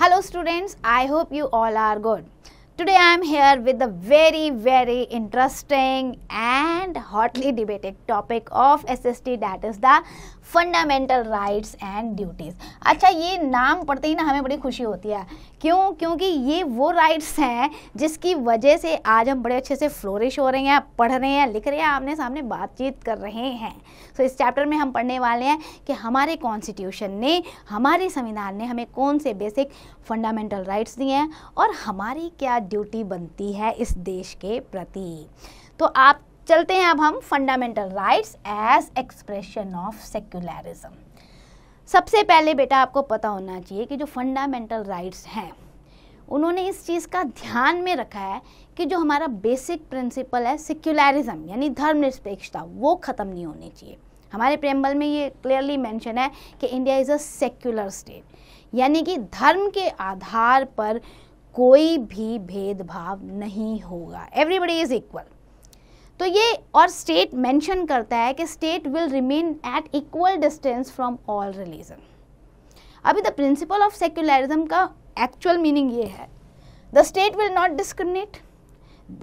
Hello students, I hope you all are good. Today I am here with a very very interesting and hotly debated topic of SST that is the fundamental rights and duties अच्छा ये नाम पढ़ते ही ना हमें बड़ी खुशी होती है क्यों क्योंकि ये वो राइट्स हैं जिसकी वजह से आज हम बड़े अच्छे से फ्लोरिश हो रहे हैं पढ़ रहे हैं लिख रहे हैं आमने सामने बातचीत कर रहे हैं सो so, इस चैप्टर में हम पढ़ने वाले हैं कि हमारे कॉन्स्टिट्यूशन ने हमारे संविधान ने हमें कौन से बेसिक फंडामेंटल राइट्स दिए हैं और हमारी क्या ड्यूटी बनती है इस देश के प्रति तो आप चलते हैं अब हम fundamental rights as expression of secularism सबसे पहले बेटा आपको पता होना चाहिए कि जो फंडामेंटल राइट्स हैं उन्होंने इस चीज़ का ध्यान में रखा है कि जो हमारा बेसिक प्रिंसिपल है सेक्युलरिज्म यानी धर्मनिरपेक्षता वो ख़त्म नहीं होनी चाहिए हमारे प्रेम्बल में ये क्लियरली मेंशन है कि India is a secular state यानी कि धर्म के आधार पर कोई भी भेदभाव नहीं होगा एवरीबडी इज़ इक्वल तो ये और स्टेट मेंशन करता है कि state will remain at equal distance from all religion अभी द प्रिंसिपल ऑफ सेक्युलरिज्म का एक्चुअल मीनिंग ये है the state will not discriminate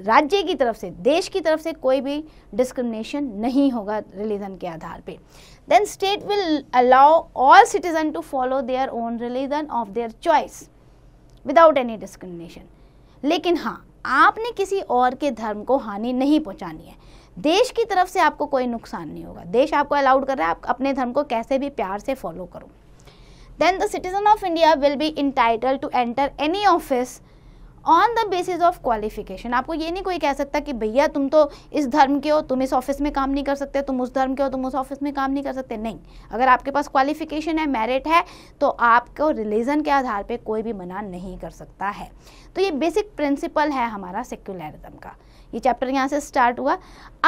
राज्य की तरफ से देश की तरफ से कोई भी डिस्क्रिमिनेशन नहीं होगा रिलीजन के आधार पे then state will allow all citizen to follow their own religion of their choice without any discrimination लेकिन हाँ आपने किसी और के धर्म को हानि नहीं पहुंचानी है देश की तरफ से आपको कोई नुकसान नहीं होगा देश आपको अलाउड कर रहा है आप अपने धर्म को कैसे भी प्यार से फॉलो करो then the citizen of India will be entitled to enter any office on the basis of qualification आपको ये नहीं कोई कह सकता कि भैया तुम तो इस धर्म के हो तुम इस ऑफिस में काम नहीं कर सकते तुम उस धर्म के हो तुम उस ऑफिस में काम नहीं कर सकते नहीं अगर आपके पास क्वालिफिकेशन है मेरिट है तो आपको रिलीजन के आधार पर कोई भी मना नहीं कर सकता है तो ये बेसिक प्रिंसिपल है हमारा सेक्युलरिज्म का ये चैप्टर यहाँ से स्टार्ट हुआ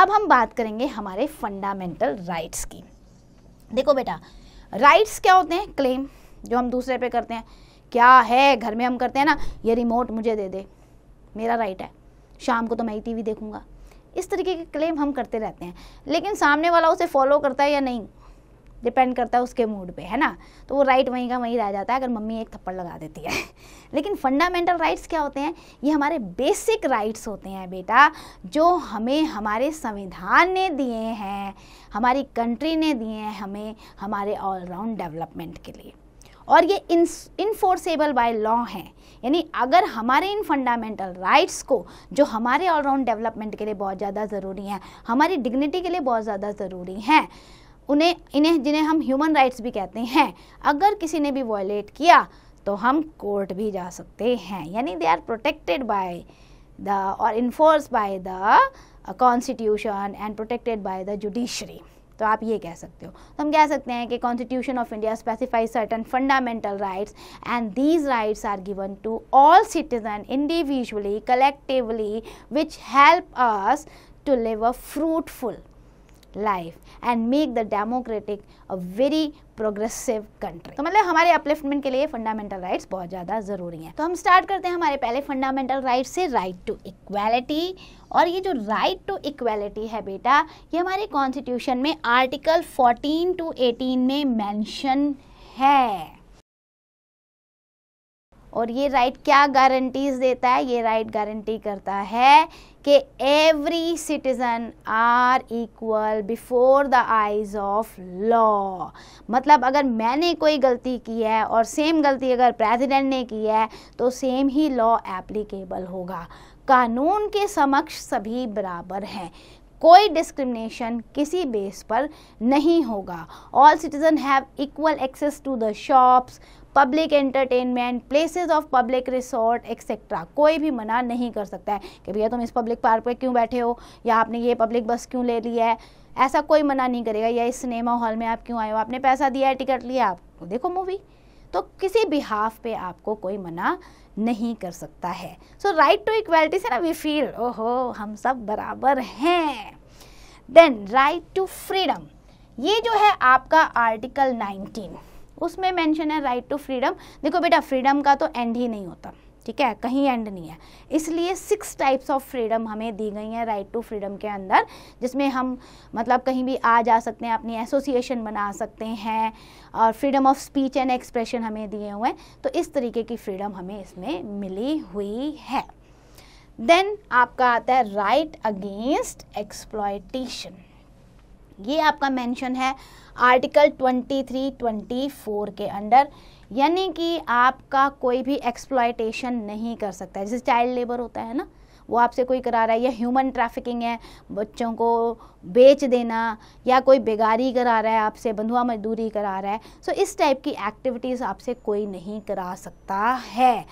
अब हम बात करेंगे हमारे फंडामेंटल राइट्स की देखो बेटा राइट्स क्या होते हैं क्लेम जो हम दूसरे पे करते हैं क्या है घर में हम करते हैं ना ये रिमोट मुझे दे दे मेरा राइट है शाम को तो मैं ही टीवी देखूंगा इस तरीके के क्लेम हम करते रहते हैं लेकिन सामने वाला उसे फॉलो करता है या नहीं डिपेंड करता है उसके मूड पे है ना तो वो राइट वहीं का वहीं रह जाता है अगर मम्मी एक थप्पड़ लगा देती है लेकिन फंडामेंटल राइट्स क्या होते हैं ये हमारे बेसिक राइट्स होते हैं बेटा जो हमें हमारे संविधान ने दिए हैं हमारी कंट्री ने दिए हैं हमें हमारे ऑलराउंड डेवलपमेंट के लिए और ये इन्फोर्सेबल बाय लॉ हैं यानी अगर हमारे इन फंडामेंटल राइट्स को जो हमारे ऑलराउंड डेवलपमेंट के लिए बहुत ज़्यादा ज़रूरी हैं हमारी डिग्निटी के लिए बहुत ज़्यादा ज़रूरी हैं उन्हें इन्हें जिन्हें हम ह्यूमन राइट्स भी कहते हैं अगर किसी ने भी वॉयलेट किया तो हम कोर्ट भी जा सकते हैं यानी they are protected by the और enforce by the constitution and protected by the judiciary तो आप ये कह सकते हो तो हम कह सकते हैं कि constitution of India specifies certain fundamental rights and these rights are given to all citizen individually collectively which help us to live a fruitful life and make the democratic a very progressive country तो मतलब हमारे upliftment के लिए fundamental rights बहुत ज़्यादा ज़रूरी हैं तो हम स्टार्ट करते हैं हमारे पहले फंडामेंटल राइट्स से राइट टू इक्वालिटी और ये जो राइट टू इक्वालिटी है बेटा ये हमारे कॉन्स्टिट्यूशन में आर्टिकल फोर्टीन टू एटीन में मैंशन है और ये राइट क्या गारंटीज देता है ये राइट गारंटी करता है कि every citizen are equal before the eyes of law मतलब अगर मैंने कोई गलती की है और सेम गलती अगर प्रेसिडेंट ने की है तो सेम ही लॉ एप्लीकेबल होगा कानून के समक्ष सभी बराबर हैं कोई डिस्क्रिमिनेशन किसी बेस पर नहीं होगा all citizen have equal access to the shops public entertainment places of public resort etcetera कोई भी मना नहीं कर सकता है कि भैया तुम इस पब्लिक पार्क पर क्यों बैठे हो या आपने ये पब्लिक बस क्यों ले लिया है ऐसा कोई मना नहीं करेगा या इस सिनेमा हॉल में आप क्यों आए हो आपने पैसा दिया है टिकट लिया आप तो देखो मूवी तो किसी भी हाफ पे आपको कोई मना नहीं कर सकता है सो राइट टू इक्वेलिटी से ना वी फील ओहो हम सब बराबर हैं देन राइट टू फ्रीडम ये जो है आपका आर्टिकल 19 उसमें मेंशन है राइट टू फ्रीडम देखो बेटा फ्रीडम का तो एंड ही नहीं होता ठीक है कहीं एंड नहीं है इसलिए सिक्स टाइप्स ऑफ फ्रीडम हमें दी गई हैं राइट टू फ्रीडम के अंदर जिसमें हम मतलब कहीं भी आ जा सकते हैं अपनी एसोसिएशन बना सकते हैं और freedom of speech and expression हमें दिए हुए हैं तो इस तरीके की फ्रीडम हमें इसमें मिली हुई है देन आपका आता है राइट अगेंस्ट एक्सप्लॉयटेशन ये आपका मेंशन है आर्टिकल 23, 24 के अंडर यानी कि आपका कोई भी एक्सप्लॉयटेशन नहीं कर सकता जैसे चाइल्ड लेबर होता है ना वो आपसे कोई करा रहा है या ह्यूमन ट्रैफिकिंग है बच्चों को बेच देना या कोई बेगारी करा रहा है आपसे बंधुआ मजदूरी करा रहा है सो so, इस टाइप की एक्टिविटीज़ आपसे कोई नहीं करा सकता है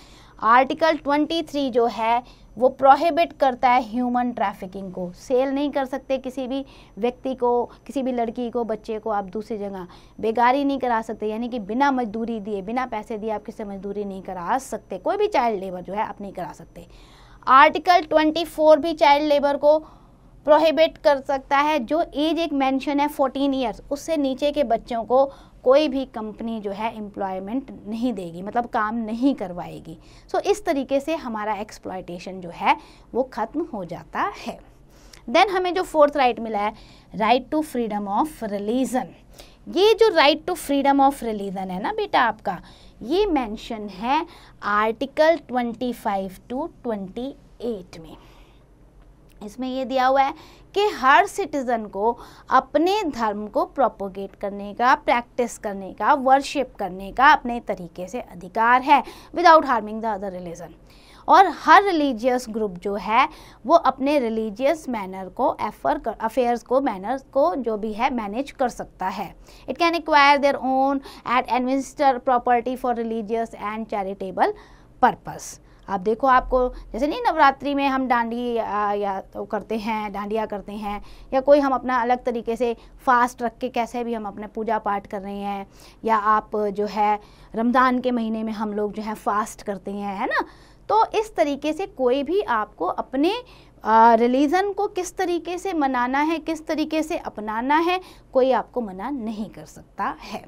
आर्टिकल 23 जो है वो प्रोहिबिट करता है ह्यूमन ट्रैफिकिंग को सेल नहीं कर सकते किसी भी व्यक्ति को किसी भी लड़की को बच्चे को आप दूसरी जगह बेगारी नहीं करा सकते यानी कि बिना मजदूरी दिए बिना पैसे दिए आप किसी मजदूरी नहीं करा सकते कोई भी चाइल्ड लेबर जो है आप नहीं करा सकते आर्टिकल ट्वेंटी भी चाइल्ड लेबर को प्रोहिबिट कर सकता है जो एज एक मेंशन है 14 इयर्स उससे नीचे के बच्चों को कोई भी कंपनी जो है एम्प्लॉयमेंट नहीं देगी मतलब काम नहीं करवाएगी सो so, इस तरीके से हमारा एक्सप्लॉयटेशन जो है वो ख़त्म हो जाता है देन हमें जो फोर्थ राइट मिला है right to freedom of religion ये जो right to freedom of religion है ना बेटा आपका ये मेंशन है आर्टिकल 25 टू 28 में इसमें ये दिया हुआ है कि हर सिटीज़न को अपने धर्म को प्रोपोगेट करने का प्रैक्टिस करने का वर्शिप करने का अपने तरीके से अधिकार है without harming the other religion और हर रिलीजियस ग्रुप जो है वो अपने रिलीजियस मैनर को एफर कर अफेयर्स को मैनर्स को जो भी है मैनेज कर सकता है it can acquire their own at administer property for religious and charitable purpose आप देखो आपको जैसे नहीं नवरात्रि में हम डांडी या तो करते हैं डांडिया करते हैं या कोई हम अपना अलग तरीके से फास्ट रख के कैसे भी हम अपने पूजा पाठ कर रहे हैं या आप जो है रमज़ान के महीने में हम लोग जो है फास्ट करते हैं है ना तो इस तरीके से कोई भी आपको अपने रिलीज़न को किस तरीके से मनाना है किस तरीके से अपनाना है कोई आपको मना नहीं कर सकता है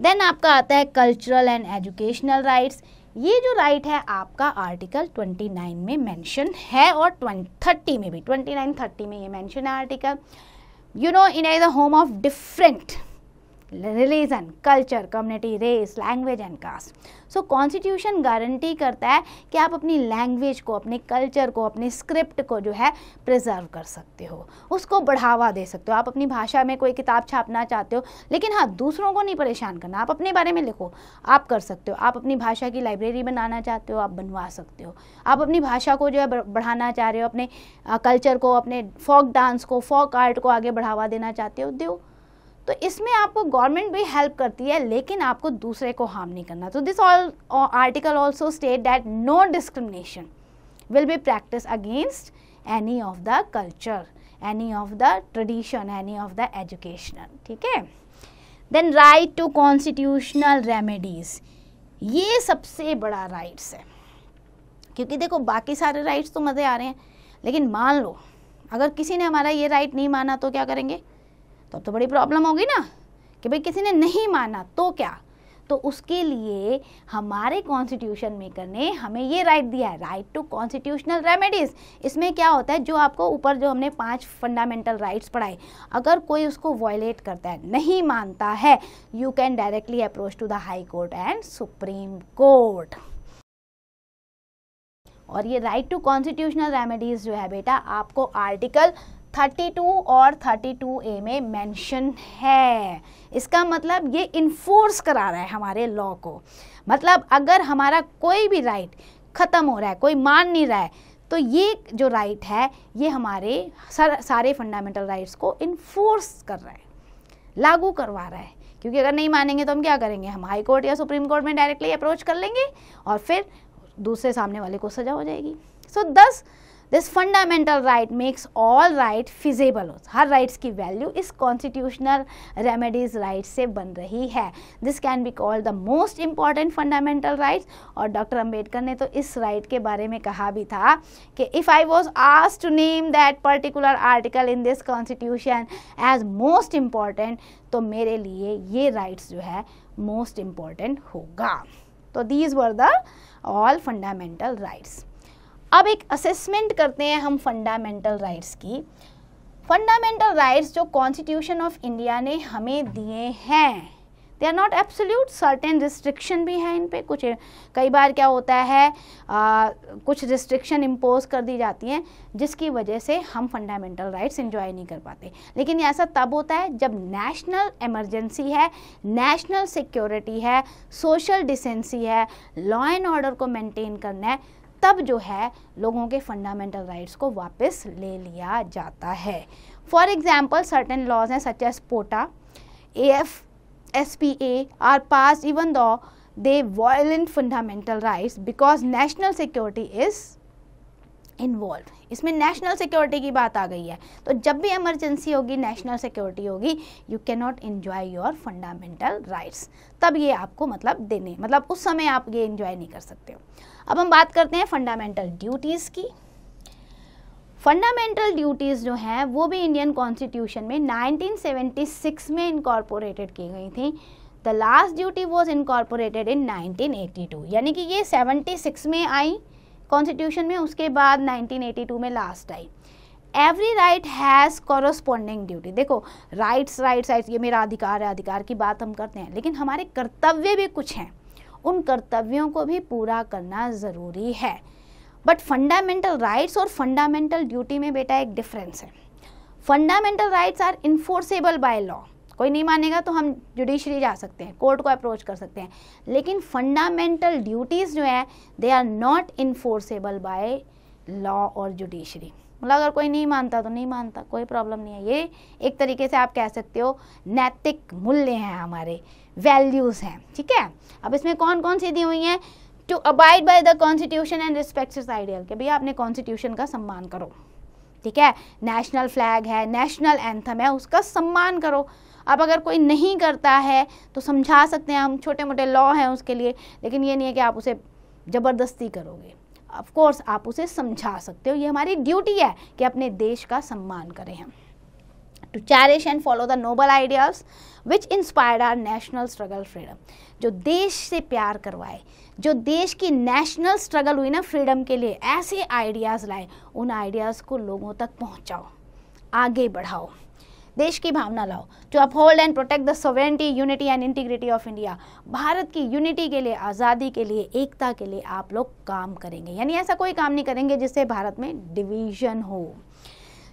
देन आपका आता है कल्चरल एंड एजुकेशनल राइट्स ये जो राइट है आपका आर्टिकल 29 में मेंशन है और 20, 30 में भी 29 30 में ये मेंशन है article you know in as the home of different religion culture community race language and caste so constitution guarantee करता है कि आप अपनी लैंग्वेज को अपने कल्चर को अपने स्क्रिप्ट को जो है प्रिजर्व कर सकते हो उसको बढ़ावा दे सकते हो आप अपनी भाषा में कोई किताब छापना चाहते हो लेकिन हाँ दूसरों को नहीं परेशान करना आप अपने बारे में लिखो आप कर सकते हो आप अपनी भाषा की लाइब्रेरी बनाना चाहते हो आप बनवा सकते हो आप अपनी भाषा को जो है बढ़ाना चाह रहे हो अपने कल्चर को अपने फोक डांस को फोक आर्ट को आगे बढ़ावा देना चाहते हो दो तो इसमें आपको गवर्नमेंट भी हेल्प करती है लेकिन आपको दूसरे को हार्म नहीं करना तो this all article also state that no discrimination will be practice against any of the culture any of the tradition any of the educational ठीक है then right to constitutional remedies ये सबसे बड़ा राइट्स है क्योंकि देखो बाकी सारे राइट्स तो मज़े आ रहे हैं लेकिन मान लो अगर किसी ने हमारा ये राइट नहीं माना तो क्या करेंगे तो अब तो बड़ी प्रॉब्लम होगी ना कि भाई किसी ने नहीं माना तो क्या तो उसके लिए हमारे कॉन्स्टिट्यूशन मेकर ने हमें ये राइट दिया है राइट टू कॉन्स्टिट्यूशनल रेमेडीज़ इसमें क्या होता है जो आपको ऊपर जो हमने पांच फंडामेंटल राइट्स पढ़ाए अगर कोई उसको वॉयलेट करता है नहीं मानता है you can directly approach to the high court and supreme court और ये राइट टू कॉन्स्टिट्यूशनल रेमेडीज़ जो है बेटा आपको आर्टिकल 32 और ए में मेंशन है इसका मतलब ये इन्फोर्स करा रहा है हमारे लॉ को मतलब अगर हमारा कोई भी राइट ख़त्म हो रहा है कोई मान नहीं रहा है तो ये जो राइट है ये हमारे सर, सारे फंडामेंटल राइट्स को इन्फोर्स कर रहा है लागू करवा रहा है क्योंकि अगर नहीं मानेंगे तो हम क्या करेंगे हम हाई कोर्ट या सुप्रीम कोर्ट में डायरेक्टली अप्रोच कर लेंगे और फिर दूसरे सामने वाले को सजा हो जाएगी सो so, दस this fundamental right makes all right feasible हर राइट्स की वैल्यू इस कॉन्स्टिट्यूशनल रेमेडीज राइट से बन रही है this can be called the most important fundamental rights और डॉक्टर अम्बेडकर ने तो इस राइट right के बारे में कहा भी था कि if I was asked to name that particular article in this constitution as most important तो मेरे लिए ये राइट्स जो है मोस्ट इम्पॉर्टेंट होगा तो these were the all fundamental rights अब एक असेसमेंट करते हैं हम फंडामेंटल राइट्स की फंडामेंटल राइट्स जो कॉन्स्टिट्यूशन ऑफ इंडिया ने हमें दिए हैं they are not absolute certain restriction भी हैं इन पे कुछ कई बार क्या होता है आ, कुछ रिस्ट्रिक्शन इम्पोज कर दी जाती हैं जिसकी वजह से हम फंडामेंटल राइट्स इन्जॉय नहीं कर पाते लेकिन ऐसा तब होता है जब नेशनल एमरजेंसी है नेशनल सिक्योरिटी है सोशल डिसेंसी है लॉ एंड ऑर्डर को मेनटेन करना है तब जो है लोगों के फंडामेंटल राइट्स को वापस ले लिया जाता है फॉर एग्जाम्पल सर्टन लॉज हैं such as POTA A F S P A are pass even though they violate fundamental rights because national security is involve इसमें नेशनल सिक्योरिटी की बात आ गई है तो जब भी इमरजेंसी होगी नेशनल सिक्योरिटी होगी you can not enjoy your fundamental rights तब ये आपको मतलब देने मतलब उस समय आप ये इन्जॉय नहीं कर सकते हो अब हम बात करते हैं फंडामेंटल ड्यूटीज़ की फंडामेंटल ड्यूटीज़ जो हैं वो भी इंडियन कॉन्स्टिट्यूशन में 1976 में इनकॉर्पोरेटेड की गई थी the last duty was incorporated in 1982 यानी कि ये 76 में आई कॉन्स्टिट्यूशन में उसके बाद 1982 में last I every right has corresponding duty देखो राइट्स राइट्स राइट्स ये मेरा अधिकार है अधिकार की बात हम करते हैं लेकिन हमारे कर्तव्य भी कुछ हैं उन कर्तव्यों को भी पूरा करना ज़रूरी है बट फंडामेंटल राइट्स और फंडामेंटल ड्यूटी में बेटा एक डिफरेंस है fundamental rights are enforceable by law कोई नहीं मानेगा तो हम जुडिशरी जा सकते हैं कोर्ट को अप्रोच कर सकते हैं लेकिन फंडामेंटल ड्यूटीज़ जो है they are not enforceable by law और जुडिशरी मतलब अगर कोई नहीं मानता तो नहीं मानता कोई प्रॉब्लम नहीं है ये एक तरीके से आप कह सकते हो नैतिक मूल्य हैं हमारे वैल्यूज़ हैं ठीक है अब इसमें कौन कौन सी दी हुई हैं to abide by the constitution and respect इस आइडियल के भैया आपने कॉन्स्टिट्यूशन का सम्मान करो ठीक है नेशनल फ्लैग है नेशनल एंथम है उसका सम्मान करो अब अगर कोई नहीं करता है तो समझा सकते हैं हम छोटे मोटे लॉ हैं उसके लिए लेकिन ये नहीं है कि आप उसे ज़बरदस्ती करोगे ऑफकोर्स आप उसे समझा सकते हो ये हमारी ड्यूटी है कि अपने देश का सम्मान करें हम to cherish and follow the noble ideas which inspired our national struggle freedom जो देश से प्यार करवाए जो देश की नेशनल स्ट्रगल हुई ना फ्रीडम के लिए ऐसे आइडियाज़ लाए उन आइडियाज़ को लोगों तक पहुंचाओ आगे बढ़ाओ देश की भावना लाओ जो uphold and protect the sovereignty unity and integrity of India Bharat की यूनिटी के लिए आज़ादी के लिए एकता के लिए आप लोग काम करेंगे यानी ऐसा कोई काम नहीं करेंगे जिससे भारत में डिवीजन हो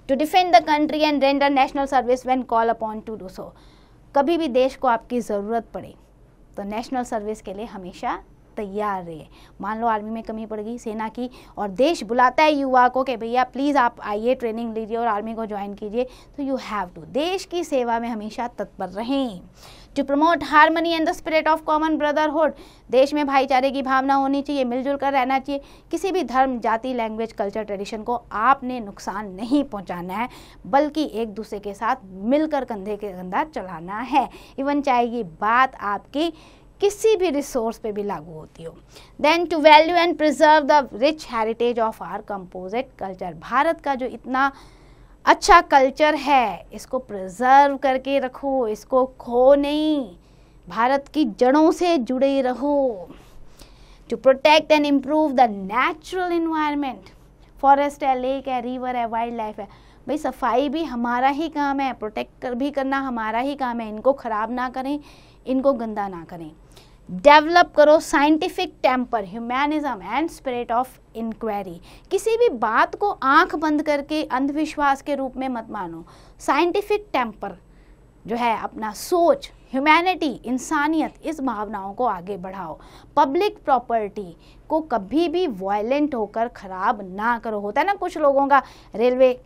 to defend the country and render national service when call upon to do so कभी भी देश को आपकी ज़रूरत पड़े तो नेशनल सर्विस के लिए हमेशा तैयार रहे मान लो आर्मी में कमी पड़ गई सेना की और देश बुलाता है युवा को कि भैया प्लीज़ आप आइए ट्रेनिंग लीजिए और आर्मी को ज्वाइन कीजिए तो यू हैव टू देश की सेवा में हमेशा तत्पर रहें to promote harmony and the spirit of common brotherhood देश में भाईचारे की भावना होनी चाहिए मिलजुल कर रहना चाहिए किसी भी धर्म जाति लैंग्वेज कल्चर ट्रेडिशन को आपने नुकसान नहीं पहुंचाना है बल्कि एक दूसरे के साथ मिलकर कंधे के कंधा चलाना है इवन चाहे ये बात आपकी किसी भी रिसोर्स पे भी लागू होती हो then to value and preserve the rich heritage of our composite culture Bharat का जो इतना अच्छा कल्चर है इसको प्रिजर्व करके रखो इसको खो नहीं भारत की जड़ों से जुड़े रहो to protect and improve the natural environment forest है लेक है रिवर है वाइल्ड लाइफ है भाई सफाई भी हमारा ही काम है प्रोटेक्ट कर भी करना हमारा ही काम है इनको ख़राब ना करें इनको गंदा ना करें डेवलप करो scientific temper humanism and spirit of inquiry किसी भी बात को आंख बंद करके अंधविश्वास के रूप में मत मानो साइंटिफिक टेम्पर जो है अपना सोच ह्यूमैनिटी इंसानियत इस भावनाओं को आगे बढ़ाओ पब्लिक प्रॉपर्टी को कभी भी वायलेंट होकर ख़राब ना करो होता है ना कुछ लोगों का रेलवे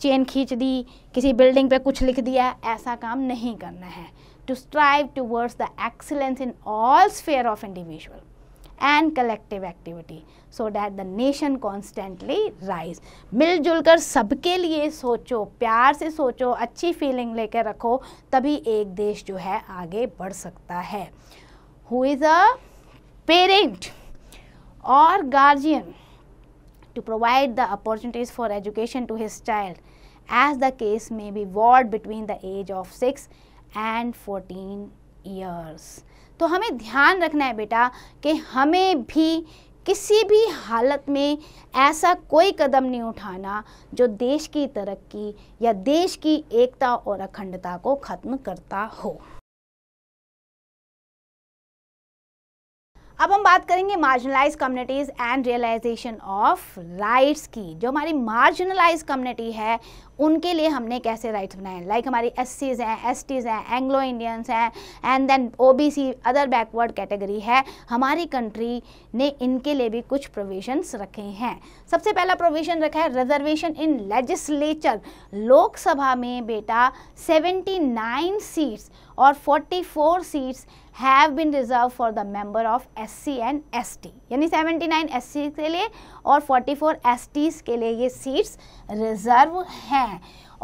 चेन खींच दी किसी बिल्डिंग पे कुछ लिख दिया ऐसा काम नहीं करना है to strive towards the excellence in all sphere of individual and collective activity so that the nation constantly rise मिलजुल कर सबके लिए सोचो प्यार से सोचो अच्छी फीलिंग लेकर rakho tabhi ek desh jo hai aage badh sakta hai who is a parent or guardian to provide the opportunities for education to his child as the case may be ward between the age of 6 and fourteen years तो हमें ध्यान रखना है बेटा कि हमें भी किसी भी हालत में ऐसा कोई कदम नहीं उठाना जो देश की तरक्की या देश की एकता और अखंडता को ख़त्म करता हो अब हम बात करेंगे marginalise communities and realisation of rights की जो हमारी मार्जिनलाइज कम्युनिटी है उनके लिए हमने कैसे राइट्स बनाए हैं लाइक हमारी एस सीज़ हैं एस टीज़ हैं एंग्लो इंडियंस हैं and then O B C other backward category है हमारी कंट्री ने इनके लिए भी कुछ प्रोविजंस रखे हैं सबसे पहला प्रोविजन रखा है रिजर्वेशन इन लेजिस्लेचर लोकसभा में बेटा नाइन सीट्स और four seats have been reserved for the member of S C and S T यानी सेवेंटी नाइन एस सी के लिए और फोर्टी फोर एस टीज के लिए ये सीट्स रिजर्व हैं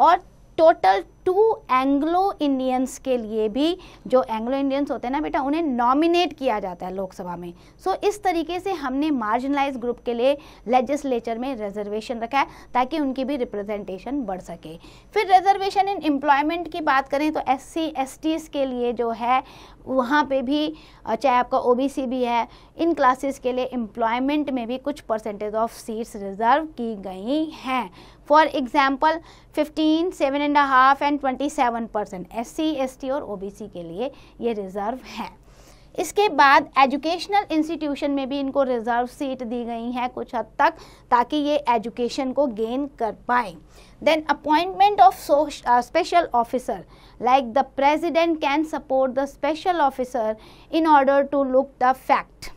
और टोटल टू एंग्लो इंडियंस के लिए भी जो एंग्लो इंडियंस होते हैं ना बेटा उन्हें नॉमिनेट किया जाता है लोकसभा में सो so, इस तरीके से हमने मार्जिनलाइज ग्रुप के लिए लेजिस्लेचर में रिजर्वेशन रखा है ताकि उनकी भी रिप्रेजेंटेशन बढ़ सके फिर रिजर्वेशन इन एम्प्लॉयमेंट की बात करें तो एस सी एस के लिए जो है वहाँ पे भी चाहे आपका ओ भी है इन क्लासेस के लिए एम्प्लॉयमेंट में भी कुछ परसेंटेज ऑफ सीट्स रिजर्व की गई हैं for example fifteen seven and half and twenty seven percent S C S T और ओ बी सी के लिए ये रिज़र्व है इसके बाद एजुकेशनल इंस्टीट्यूशन में भी इनको रिज़र्व सीट दी गई हैं कुछ हद तक ताकि ये एजुकेशन को गेन कर पाए then appointment of special officer like the president can support the special officer in order to look the fact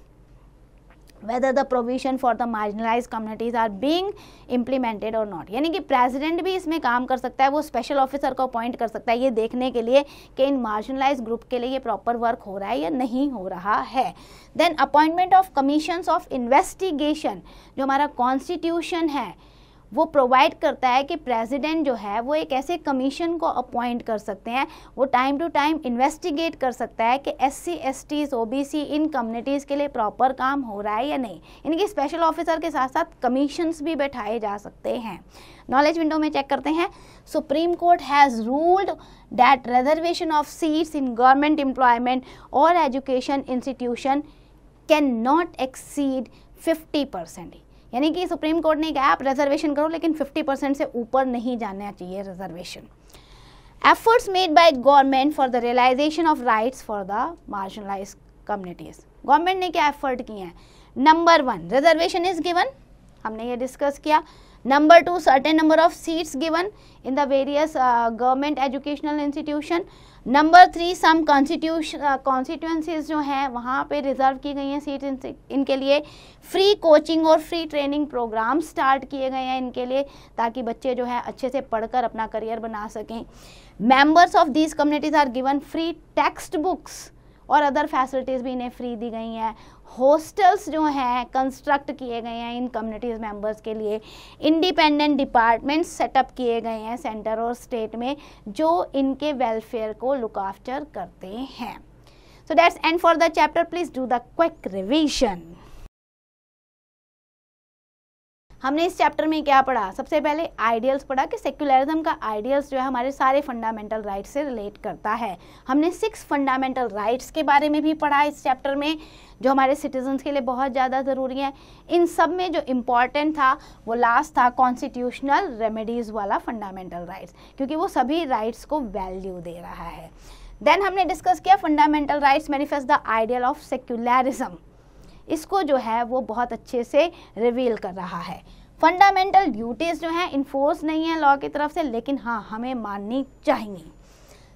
whether the provision for the marginalized communities are being implemented और not यानी कि president भी इसमें काम कर सकता है वो स्पेशल ऑफिसर को अपॉइंट कर सकता है ये देखने के लिए कि इन मार्जिनलाइज ग्रुप के लिए ये प्रॉपर वर्क हो रहा है या नहीं हो रहा है then appointment of commission of investigation जो हमारा कॉन्स्टिट्यूशन है वो प्रोवाइड करता है कि प्रेसिडेंट जो है वो एक ऐसे कमीशन को अपॉइंट कर सकते हैं वो टाइम टू टाइम इन्वेस्टिगेट कर सकता है कि S C S Ts O B C इन कम्युनिटीज़ के लिए प्रॉपर काम हो रहा है या नहीं इनके स्पेशल ऑफिसर के साथ साथ कमीशंस भी बैठाए जा सकते हैं नॉलेज विंडो में चेक करते हैं supreme court has ruled that reservation of seats in government employment और education institution can not exceed fifty percent यानी कि सुप्रीम कोर्ट ने कहा आप रिजर्वेशन करो लेकिन 50 परसेंट से ऊपर नहीं जाना चाहिए reservation efforts made by government for the realisation of rights for the marginalise communities government ने क्या एफर्ट किए हैं number one reservation is given हमने ये डिस्कस किया number two certain number of seats given in the various government educational institution number three some constitution constituencies जो हैं वहाँ पे रिजर्व की गई हैं सीट इन, इनके लिए फ्री कोचिंग और फ्री ट्रेनिंग प्रोग्राम स्टार्ट किए गए हैं इनके लिए ताकि बच्चे जो है अच्छे से पढ़कर अपना करियर बना सकें members of these communities are given free text books और अदर फैसिलिटीज़ भी इन्हें फ्री दी गई हैं हॉस्टल्स जो हैं कंस्ट्रक्ट किए गए हैं इन कम्युनिटीज़ मेंबर्स के लिए इंडिपेंडेंट डिपार्टमेंट्स सेटअप किए गए हैं सेंटर और स्टेट में जो इनके वेलफेयर को लुक आफ्टर करते हैं so that's end for the chapter please do the quick revision हमने इस चैप्टर में क्या पढ़ा सबसे पहले आइडियल्स पढ़ा कि सेक्युलरिज्म का आइडियल्स जो है हमारे सारे फंडामेंटल राइट्स से रिलेट करता है हमने सिक्स फंडामेंटल राइट्स के बारे में भी पढ़ा इस चैप्टर में जो हमारे सिटीजन्स के लिए बहुत ज़्यादा ज़रूरी है इन सब में जो इम्पॉर्टेंट था वो लास्ट था कॉन्स्टिट्यूशनल रेमेडीज़ वाला फंडामेंटल राइट्स क्योंकि वो सभी राइट्स को वैल्यू दे रहा है देन हमने डिस्कस किया fundamental rights manifest the ideal of secularism इसको जो है वो बहुत अच्छे से रिवील कर रहा है फंडामेंटल ड्यूटीज़ जो हैं इन्फोर्स नहीं है लॉ की तरफ से लेकिन हाँ हमें माननी चाहिए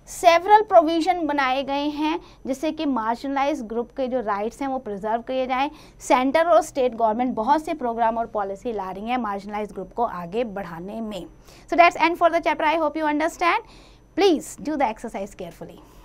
सेवरल प्रोविज़न बनाए गए हैं जिससे कि मार्जिनलाइज ग्रुप के जो राइट्स हैं वो प्रिजर्व किए जाएं सेंटर और स्टेट गवर्नमेंट बहुत से प्रोग्राम और पॉलिसी ला रही हैं मार्जिनलाइज ग्रुप को आगे बढ़ाने में so that's end for the chapter I hope you understand please do the exercise carefully